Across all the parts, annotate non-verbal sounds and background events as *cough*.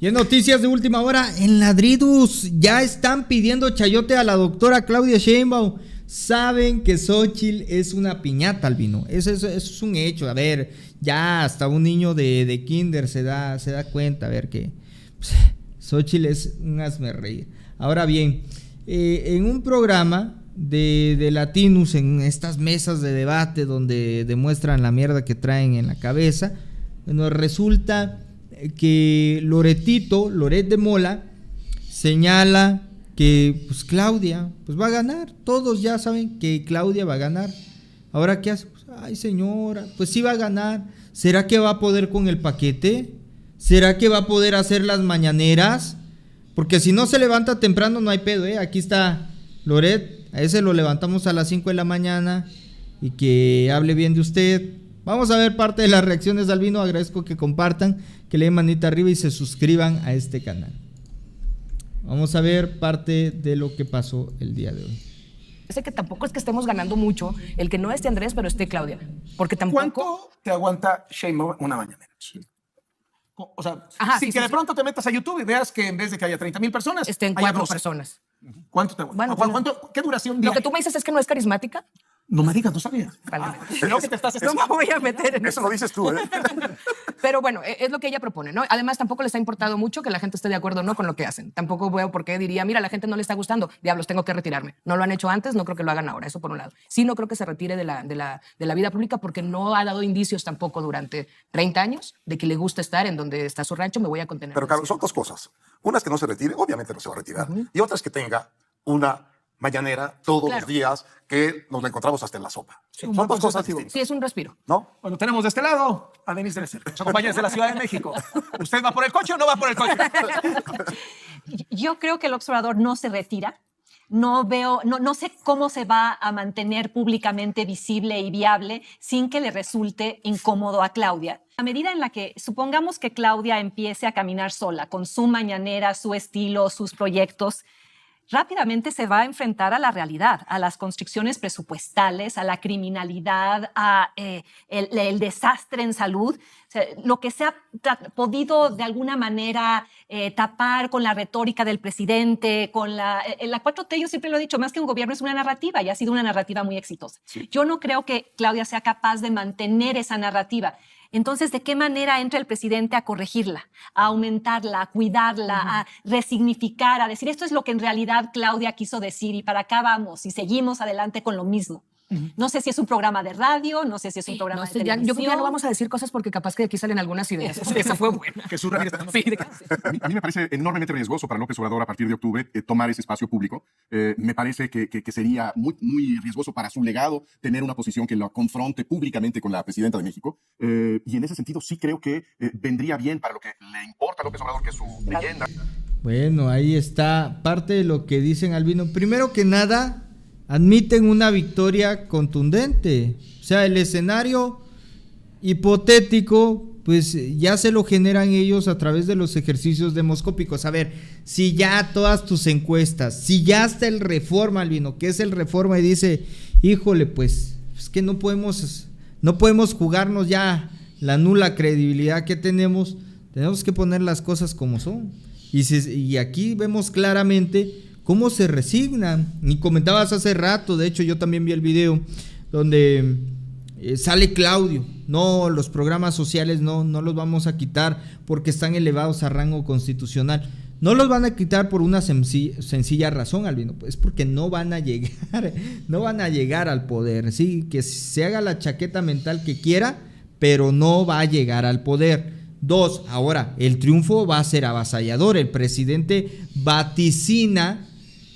Y en noticias de última hora, en Ladridus ya están pidiendo chayote a la doctora Claudia Sheinbaum. Saben que Xochitl es una piñata, Albino. Eso, eso, es un hecho. A ver, ya hasta un niño de, de kinder se da, se da cuenta, a ver que pues, Xochil es un hazme Ahora bien, eh, en un programa de, de Latinus, en estas mesas de debate donde demuestran la mierda que traen en la cabeza, nos resulta que Loretito, Loret de Mola, señala que pues Claudia pues va a ganar, todos ya saben que Claudia va a ganar. Ahora qué hace? Pues, ay, señora, pues sí va a ganar. ¿Será que va a poder con el paquete? ¿Será que va a poder hacer las mañaneras? Porque si no se levanta temprano no hay pedo, ¿eh? Aquí está Loret, a ese lo levantamos a las 5 de la mañana y que hable bien de usted, Vamos a ver parte de las reacciones de Albino. Agradezco que compartan, que le den manita arriba y se suscriban a este canal. Vamos a ver parte de lo que pasó el día de hoy. Sé que tampoco es que estemos ganando mucho el que no esté Andrés, pero esté Claudia. Porque tampoco. ¿Cuánto te aguanta Shane una mañanera? O sea, sin que de pronto te metas a YouTube y veas que en vez de que haya 30 mil personas, estén cuatro personas. ¿Cuánto te aguanta? ¿Qué duración? de? Lo que tú me dices es que no es carismática. No me digas, no sabía. Ah, no me voy a meter en eso. Eso lo dices tú, ¿eh? *laughs* Pero bueno, e-, es lo que ella propone, ¿no? Además, tampoco les ha importado mucho que la gente esté de acuerdo o no con lo que hacen. Tampoco veo por qué diría, mira, la gente no le está gustando, diablos, tengo que retirarme. No lo han hecho antes, no creo que lo hagan ahora, eso por un lado. Sí, no creo que se retire de la, de la, vida pública porque no ha dado indicios tampoco durante 30 años de que le gusta estar en donde está su rancho, me voy a contener. Pero claro, son dos cosas. Una es que no se retire, obviamente no se va a retirar, y otra es que tenga una mañanera todos los días que nos encontramos hasta en la sopa. Son dos cosas distintas. Sí, es un respiro. ¿No? Bueno, tenemos de este lado a Denise Dresser, nos de la Ciudad de México. *laughs* ¿Usted va por el coche o no va por el coche? *laughs* Yo creo que el observador no se retira. No veo, no, no sé cómo se va a mantener públicamente visible y viable sin que le resulte incómodo a Claudia. A medida en la que supongamos que Claudia empiece a caminar sola, con su mañanera, su estilo, sus proyectos, rápidamente se va a enfrentar a la realidad, a las constricciones presupuestales, a la criminalidad, a eh, el, desastre en salud, lo que se ha podido de alguna manera eh, tapar con la retórica del presidente, con la, eh, en la 4T, yo siempre lo he dicho, más que un gobierno es una narrativa y ha sido una narrativa muy exitosa. Yo no creo que Claudia sea capaz de mantener esa narrativa. Entonces, ¿de qué manera entra el presidente a corregirla, a aumentarla, a cuidarla, a resignificar, a decir, esto es lo que en realidad Claudia quiso decir y para acá vamos y seguimos adelante con lo mismo? No sé si es un programa de radio, no sé si es un programa de televisión. yo creo que ya no vamos a decir cosas porque capaz que aquí salen algunas ideas. Esa fue buena. *laughs* Ramírez, sí, a, mí, me parece enormemente riesgoso para López Obrador a partir de octubre eh, tomar ese espacio público. Eh, me parece que, sería muy, muy riesgoso para su legado tener una posición que lo confronte públicamente con la presidenta de México. Eh, y en ese sentido sí creo que vendría bien para lo que le importa a López Obrador, que es su leyenda. Bueno, ahí está parte de lo que dicen Albino. Primero que nada, admiten una victoria contundente. O sea, el escenario hipotético, pues ya se lo generan ellos a través de los ejercicios demoscópicos. A ver, si ya todas tus encuestas, si ya está el reforma, vino que es el reforma y dice, híjole, pues es que no podemos, no podemos jugarnos ya la nula credibilidad que tenemos, tenemos que poner las cosas como son. y aquí vemos claramente cómo se resignan. Y comentabas hace rato, de hecho yo también vi el video donde eh, sale Claudio. No, los programas sociales no, no los vamos a quitar porque están elevados a rango constitucional. No los van a quitar por una sencilla, razón, Albino, es pues, porque no van a llegar, *laughs* no van a llegar al poder, sí, que se haga la chaqueta mental que quiera, pero no va a llegar al poder. Dos, ahora, el triunfo va a ser avasallador, el presidente vaticina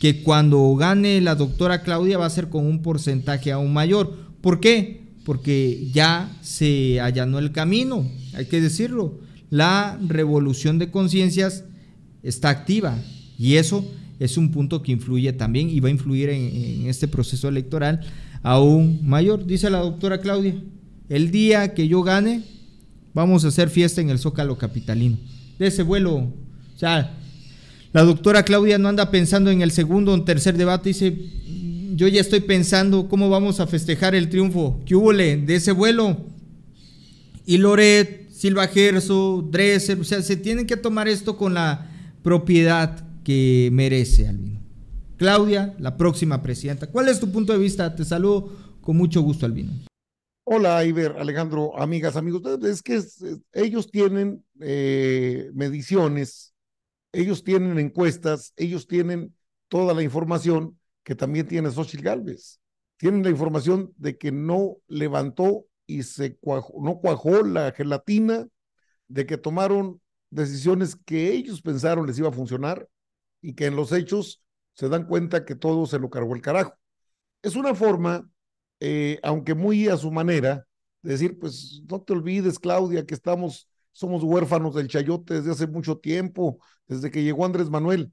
que cuando gane la doctora Claudia va a ser con un porcentaje aún mayor. ¿Por qué? Porque ya se allanó el camino, hay que decirlo. La revolución de conciencias está activa y eso es un punto que influye también y va a influir en, este proceso electoral aún mayor. Dice la doctora Claudia, el día que yo gane, vamos a hacer fiesta en el Zócalo Capitalino. De ese vuelo, o sea, la doctora Claudia no anda pensando en el segundo o tercer debate, dice, yo ya estoy pensando cómo vamos a festejar el triunfo, que hubo de ese vuelo. Y Loret, Silva Gerso, Dreser, o sea, se tienen que tomar esto con la propiedad que merece, Albino. Claudia, la próxima presidenta. ¿Cuál es tu punto de vista? Te saludo con mucho gusto, Albino. Hola, Iber, Alejandro, amigas, amigos. Es que ellos tienen eh, mediciones ellos tienen encuestas, ellos tienen toda la información que también tiene Xochitl Galvez. Tienen la información de que no levantó y se no cuajó la gelatina, de que tomaron decisiones que ellos pensaron les iba a funcionar y que en los hechos se dan cuenta que todo se lo cargó el carajo. Es una forma, eh, aunque muy a su manera, de decir, pues no te olvides, Claudia, que estamos somos huérfanos del chayote desde hace mucho tiempo, desde que llegó Andrés Manuel.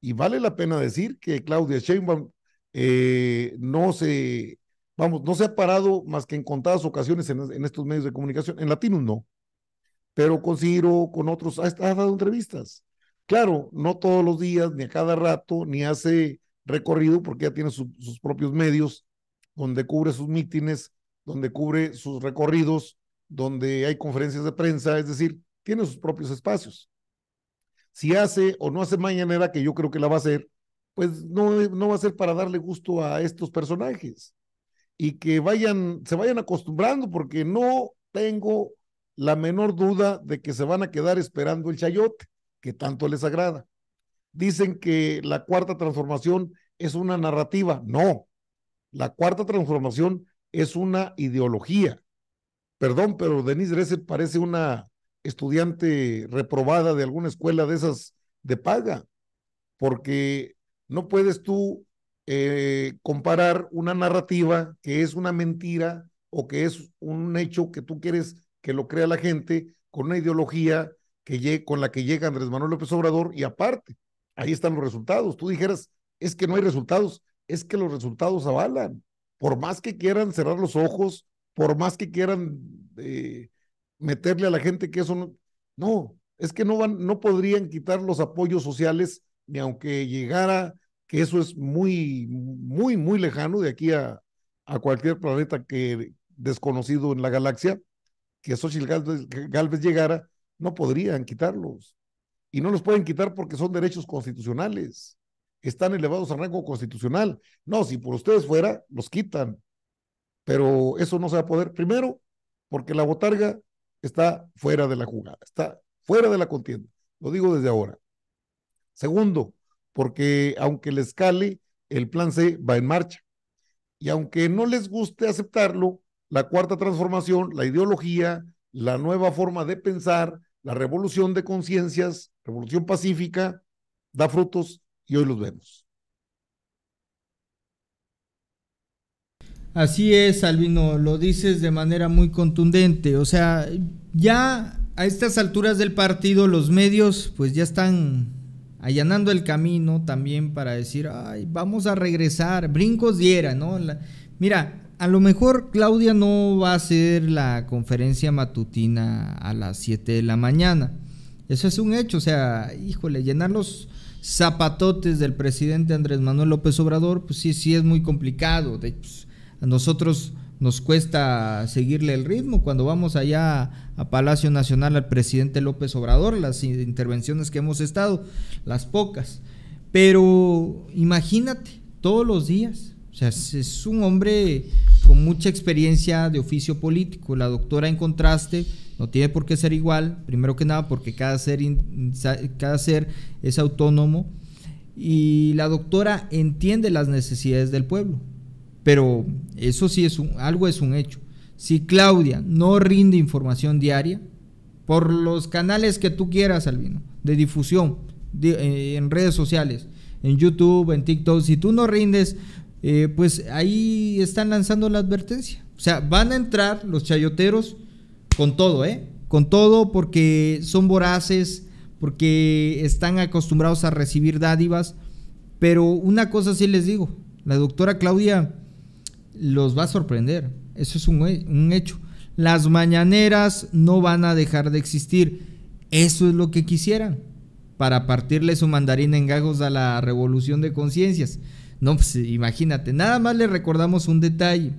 Y vale la pena decir que Claudia Sheinbaum eh, no se, vamos, no se ha parado más que en contadas ocasiones en, estos medios de comunicación, en Latino no, pero con Ciro, con otros, ha, dado entrevistas. Claro, no todos los días, ni a cada rato, ni hace recorrido, porque ya tiene sus propios medios, donde cubre sus mítines, donde cubre sus recorridos, donde hay conferencias de prensa, es decir, tiene sus propios espacios. Si hace o no hace mañanera, que yo creo que la va a hacer, pues no, eh, no va a ser para darle gusto a estos personajes y que vayan, se vayan acostumbrando, porque no tengo la menor duda de que se van a quedar esperando el chayote, que tanto les agrada. Dicen que la cuarta transformación es una narrativa. No, la cuarta transformación es una ideología. Perdón, pero Denise Dresser parece una estudiante reprobada de alguna escuela de esas de paga, porque no puedes tú eh, comparar una narrativa que es una mentira o que es un hecho que tú quieres que lo crea la gente con una ideología que con la que llega Andrés Manuel López Obrador y aparte, ahí están los resultados. Tú dijeras, es que no hay resultados, es que los resultados avalan. Por más que quieran cerrar los ojos, por más que quieran eh, meterle a la gente que eso no, no, es que no van, no podrían quitar los apoyos sociales ni aunque llegara, que eso es muy, muy, muy lejano de aquí a, cualquier planeta que desconocido en la galaxia, que Xochitl Galvez, Galvez llegara, no podrían quitarlos. Y no los pueden quitar porque son derechos constitucionales. Están elevados a rango constitucional. No, si por ustedes fuera, los quitan pero eso no se va a poder. Primero, porque la botarga está fuera de la jugada, está fuera de la contienda. Lo digo desde ahora. Segundo, porque aunque les cale, el plan C va en marcha. Y aunque no les guste aceptarlo, la cuarta transformación, la ideología, la nueva forma de pensar, la revolución de conciencias, revolución pacífica, da frutos y hoy los vemos. Así es, Albino, lo dices de manera muy contundente. O sea, ya a estas alturas del partido los medios pues ya están allanando el camino también para decir, ay, vamos a regresar, brincos diera, ¿no? mira, a lo mejor Claudia no va a hacer la conferencia matutina a las 7 de la mañana. Eso es un hecho, o sea, híjole, llenar los zapatotes del presidente Andrés Manuel López Obrador, pues sí, sí es muy complicado. De, pues, a nosotros nos cuesta seguirle el ritmo. Cuando vamos allá a Palacio Nacional al presidente López Obrador, las intervenciones que hemos estado, las pocas. Pero imagínate, todos los días. O sea, es un hombre con mucha experiencia de oficio político. La doctora en contraste no tiene por qué ser igual, primero que nada porque cada ser, cada ser es autónomo. Y la doctora entiende las necesidades del pueblo pero eso sí es un, algo es un hecho. Si Claudia no rinde información diaria, por los canales que tú quieras, Albino, de difusión, eh, en redes sociales, en YouTube, en TikTok, si tú no rindes, eh, pues ahí están lanzando la advertencia. O sea, van a entrar los chayoteros con todo, ¿eh? Con todo porque son voraces, porque están acostumbrados a recibir dádivas. Pero una cosa sí les digo, la doctora Claudia los va a sorprender. Eso es un, hecho. Las mañaneras no van a dejar de existir. Eso es lo que quisieran para partirle su mandarín en gajos a la revolución de conciencias. No, pues imagínate, nada más le recordamos un detalle.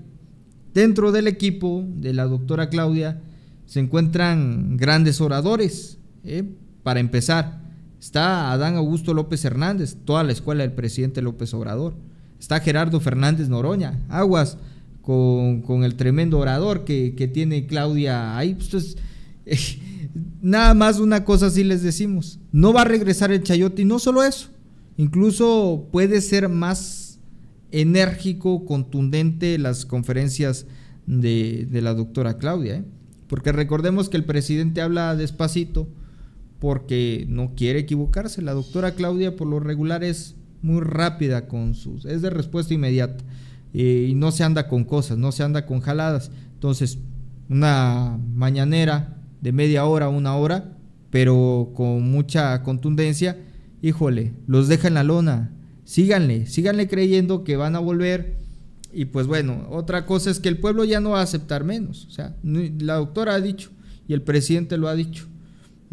Dentro del equipo de la doctora Claudia se encuentran grandes oradores. ¿eh? Para empezar, está Adán Augusto López Hernández, toda la escuela del presidente López Obrador está Gerardo Fernández Noroña, aguas con, el tremendo orador que, tiene Claudia ahí. Pues, *laughs* nada más una cosa sí les decimos, no va a regresar el Chayote y no solo eso, incluso puede ser más enérgico, contundente las conferencias de, la doctora Claudia, ¿eh? porque recordemos que el presidente habla despacito porque no quiere equivocarse, la doctora Claudia por lo regular es muy rápida con sus, es de respuesta inmediata eh, y no se anda con cosas, no se anda con jaladas. Entonces, una mañanera de media hora, una hora, pero con mucha contundencia, híjole, los deja en la lona, síganle, síganle creyendo que van a volver. Y pues bueno, otra cosa es que el pueblo ya no va a aceptar menos, o sea, la doctora ha dicho y el presidente lo ha dicho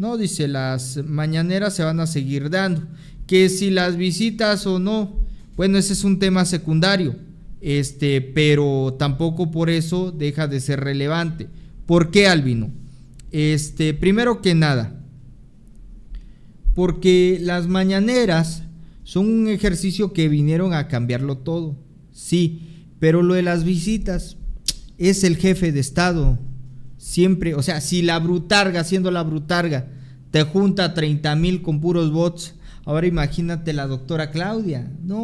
no, dice, las mañaneras se van a seguir dando. Que si las visitas o no, bueno, ese es un tema secundario, este, pero tampoco por eso deja de ser relevante. ¿Por qué, Albino? Este, primero que nada, porque las mañaneras son un ejercicio que vinieron a cambiarlo todo, sí, pero lo de las visitas es el jefe de Estado, siempre, o sea, si la brutarga, siendo la brutarga, te junta 30 mil con puros bots, ahora imagínate la doctora Claudia. No,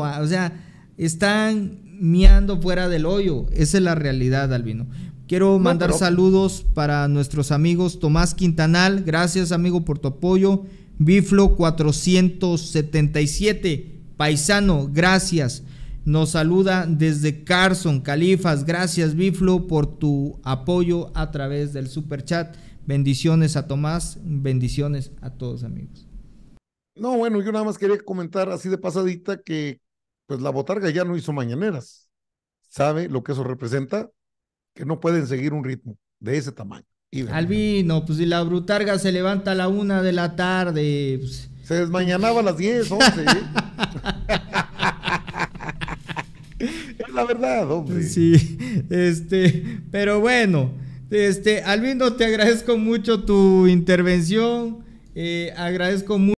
o sea, están miando fuera del hoyo. Esa es la realidad, Albino. Quiero mandar saludos para nuestros amigos Tomás Quintanal, gracias amigo por tu apoyo. Biflo 477, paisano, gracias. Nos saluda desde Carson, Califas. Gracias, Biflo, por tu apoyo a través del super chat. Bendiciones a Tomás, bendiciones a todos, amigos. No, bueno, yo nada más quería comentar así de pasadita que pues la botarga ya no hizo mañaneras. ¿Sabe lo que eso representa? Que no pueden seguir un ritmo de ese tamaño. Y Albino, pues si la brutarga se levanta a la una de la tarde. Pues... Se desmañanaba a las diez, once. ¿eh? *laughs* la verdad, hombre. Sí, este, pero bueno, este, Albino, te agradezco mucho tu intervención. Eh, agradezco mucho.